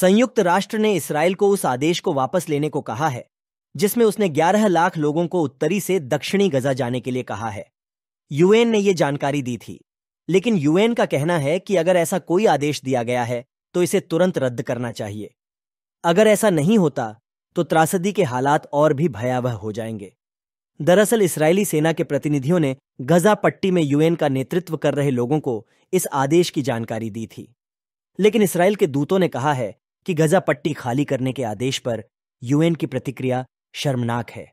संयुक्त राष्ट्र ने इसराइल को उस आदेश को वापस लेने को कहा है जिसमें उसने 11 लाख लोगों को उत्तरी से दक्षिणी गजा जाने के लिए कहा है यूएन ने यह जानकारी दी थी लेकिन यूएन का कहना है कि अगर ऐसा कोई आदेश दिया गया है तो इसे तुरंत रद्द करना चाहिए अगर ऐसा नहीं होता तो त्रासदी के हालात और भी भयावह हो जाएंगे दरअसल इसराइली सेना के प्रतिनिधियों ने गजा पट्टी में यूएन का नेतृत्व कर रहे लोगों को इस आदेश की जानकारी दी थी लेकिन इसराइल के दूतों ने कहा है कि गजा पट्टी खाली करने के आदेश पर यूएन की प्रतिक्रिया शर्मनाक है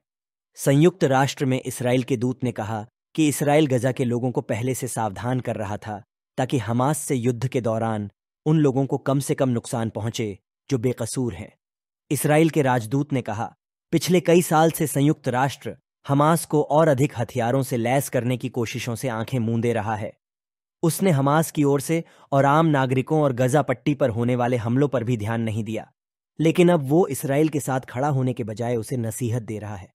संयुक्त राष्ट्र में इसराइल के दूत ने कहा कि इसराइल गजा के लोगों को पहले से सावधान कर रहा था ताकि हमास से युद्ध के दौरान उन लोगों को कम से कम नुकसान पहुंचे जो बेकसूर हैं इसराइल के राजदूत ने कहा पिछले कई साल से संयुक्त राष्ट्र हमास को और अधिक हथियारों से लैस करने की कोशिशों से आंखें मूंदे रहा है उसने हमास की ओर से और आम नागरिकों और गजा पट्टी पर होने वाले हमलों पर भी ध्यान नहीं दिया लेकिन अब वो इसराइल के साथ खड़ा होने के बजाय उसे नसीहत दे रहा है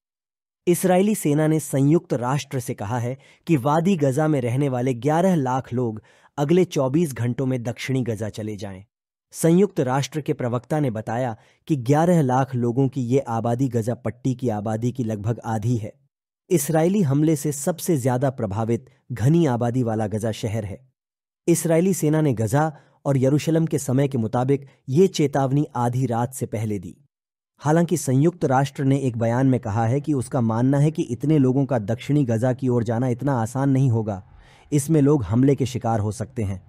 इसराइली सेना ने संयुक्त राष्ट्र से कहा है कि वादी गजा में रहने वाले 11 लाख लोग अगले 24 घंटों में दक्षिणी गजा चले जाएं। संयुक्त राष्ट्र के प्रवक्ता ने बताया कि 11 लाख लोगों की ये आबादी गजा पट्टी की आबादी की लगभग आधी है इसराइली हमले से सबसे ज्यादा प्रभावित घनी आबादी वाला गजा शहर है इसराइली सेना ने गजा और यरूशलम के समय के मुताबिक ये चेतावनी आधी रात से पहले दी हालांकि संयुक्त राष्ट्र ने एक बयान में कहा है कि उसका मानना है कि इतने लोगों का दक्षिणी गजा की ओर जाना इतना आसान नहीं होगा इसमें लोग हमले के शिकार हो सकते हैं